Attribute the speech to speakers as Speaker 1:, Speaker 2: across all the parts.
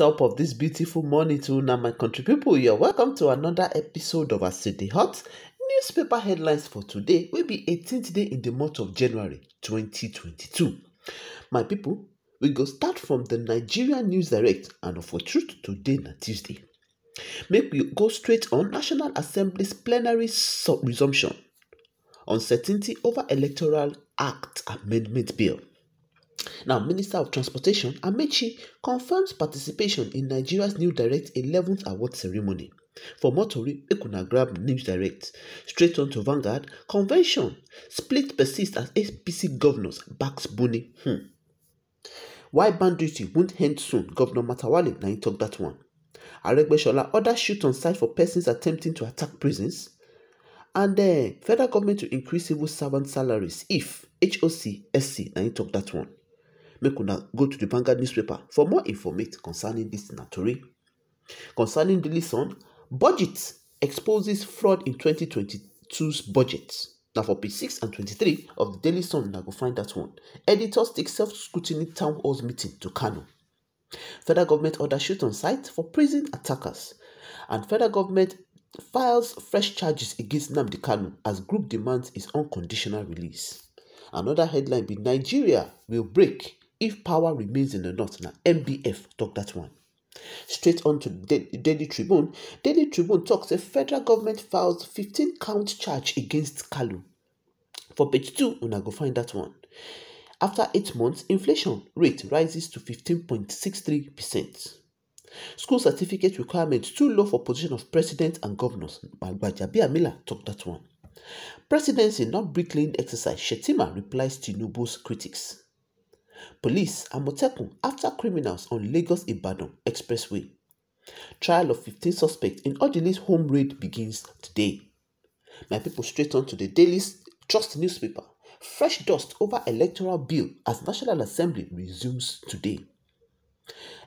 Speaker 1: top of this beautiful morning to now my country people you're welcome to another episode of our city hot newspaper headlines for today will be 18th day in the month of january 2022 my people we go start from the nigeria news direct and for truth today na tuesday make we go straight on national assembly's plenary resumption uncertainty over electoral act amendment bill now, Minister of Transportation Amechi confirms participation in Nigeria's New Direct 11th award ceremony. For Motori, Ekuna grab News Direct. Straight on to Vanguard, convention. Split persists as APC governors backs Buni. Hmm. Why ban duty won't end soon, Governor Matawale, now talk that one. Aregbesola order shoot on site for persons attempting to attack prisons. And the uh, federal government to increase civil servant salaries if HOC, SC, now you talk that one make una go to the Vanguard newspaper for more information concerning this notary. Concerning the lesson, budget exposes fraud in 2022's budget. Now for page 6 and 23 of the Daily Sun, I go find that one. Editors take self-scrutiny town hall meeting to Kano. Federal government order shoot on site for prison attackers. And federal government files fresh charges against Namdi Kano as group demands his unconditional release. Another headline be Nigeria will break if power remains in the north. Now, MBF talk that one. Straight on to the Daily Tribune. Daily Tribune talks a federal government files 15 count charge against Kalu. For page 2, una go find that one. After 8 months, inflation rate rises to 15.63%. School certificate requirements too low for position of president and governors. Gbajabi miller talk that one. Presidency not bricklaying exercise. Shetima replies to nobu's critics. Police Amotekun after criminals on Lagos Ibadan Expressway. Trial of 15 suspects in Odili's home raid begins today. My people straight on to the Daily Trust newspaper. Fresh dust over electoral bill as National Assembly resumes today.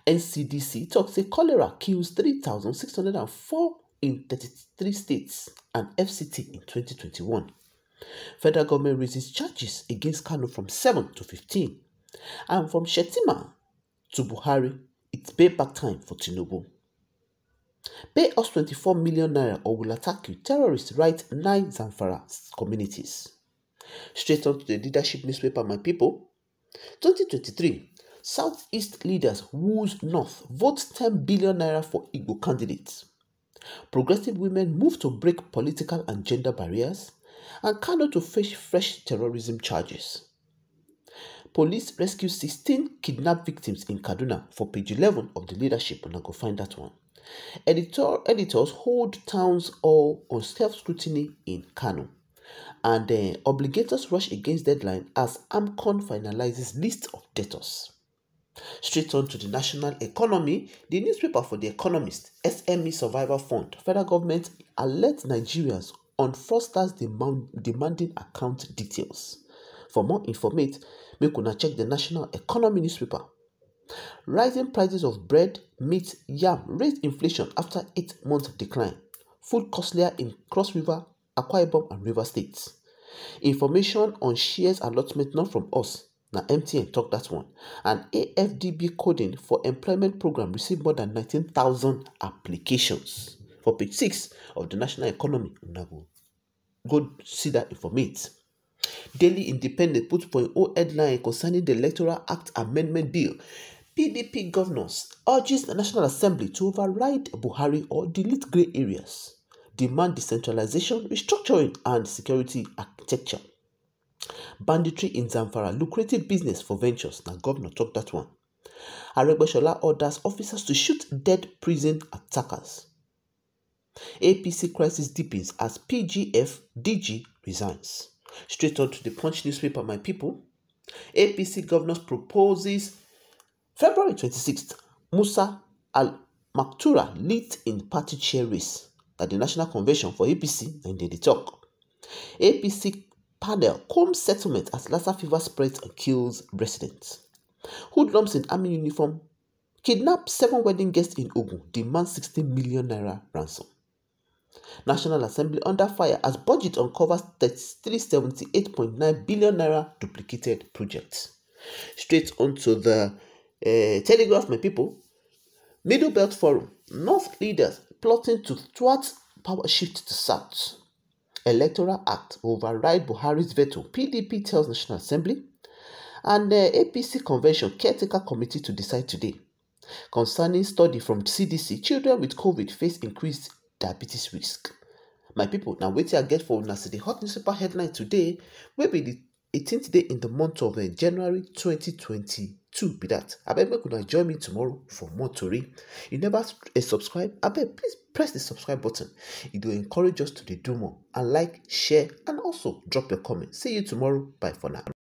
Speaker 1: NCDC talks say cholera kills 3,604 in 33 states and FCT in 2021. Federal government raises charges against Kano from 7 to 15. And from Shetima to Buhari, it's payback time for Tinubu. Pay us 24 million naira or we'll attack you. Terrorists right nine Zamfara communities. Straight on to the leadership newspaper, my people. 2023, Southeast leaders wooes North, vote 10 billion naira for Igbo candidates. Progressive women move to break political and gender barriers and Kano to face fresh terrorism charges police rescued 16 kidnapped victims in Kaduna for page 11 of the leadership, and I go find that one. Editor, editors hold towns all on self-scrutiny in Kano. And uh, obligators rush against deadline as AMCON finalizes list of debtors. Straight on to the national economy, the newspaper for The Economist, SME Survival Fund, federal government alert Nigerians on fraudsters demand, demanding account details. For more information, make una check the National Economy newspaper. Rising prices of bread, meat, yam raised inflation after eight months of decline. Food costlier in Cross River, Akwa Ibom, and River States. Information on shares allotment not from us. Now MTN talk that one. An AFDB coding for employment program received more than 19,000 applications. For page 6 of the national economy, go see that information. Daily Independent put point O oh headline concerning the Electoral Act Amendment Bill. PDP governors urges the National Assembly to override Buhari or delete grey areas, demand decentralization, restructuring, and security architecture. Banditry in Zamfara, lucrative business for ventures. Now, governor talk that one. Aregbesola orders officers to shoot dead prison attackers. APC crisis deepens as PGF DG resigns. Straight on to the Punch newspaper, my people. APC governors proposes February 26th, Musa Al Maktura leads in party chair race at the National Convention for APC and did talk. APC panel comes settlement as Lassa fever spreads and kills residents. Hoodlums in army uniform kidnap seven wedding guests in Ogun, demand 16 million naira ransom. National Assembly under fire as budget uncovers 378.9 billion naira duplicated projects. Straight onto the uh, Telegraph, my people. Middle Belt Forum, North leaders plotting to thwart power shift to South. Electoral Act override Buhari's veto, PDP tells National Assembly. And the eh, APC Convention Caretaker Committee to decide today. Concerning study from CDC, children with COVID face increased diabetes risk. My people, now wait till I get for now. The hot newspaper headline today will be the 18th day in the month of uh, January 2022. Be that. I bet you could join me tomorrow for more Tori. You never uh, subscribe? I bet please press the subscribe button. It will encourage us to do more and like, share, and also drop your comment. See you tomorrow. Bye for now.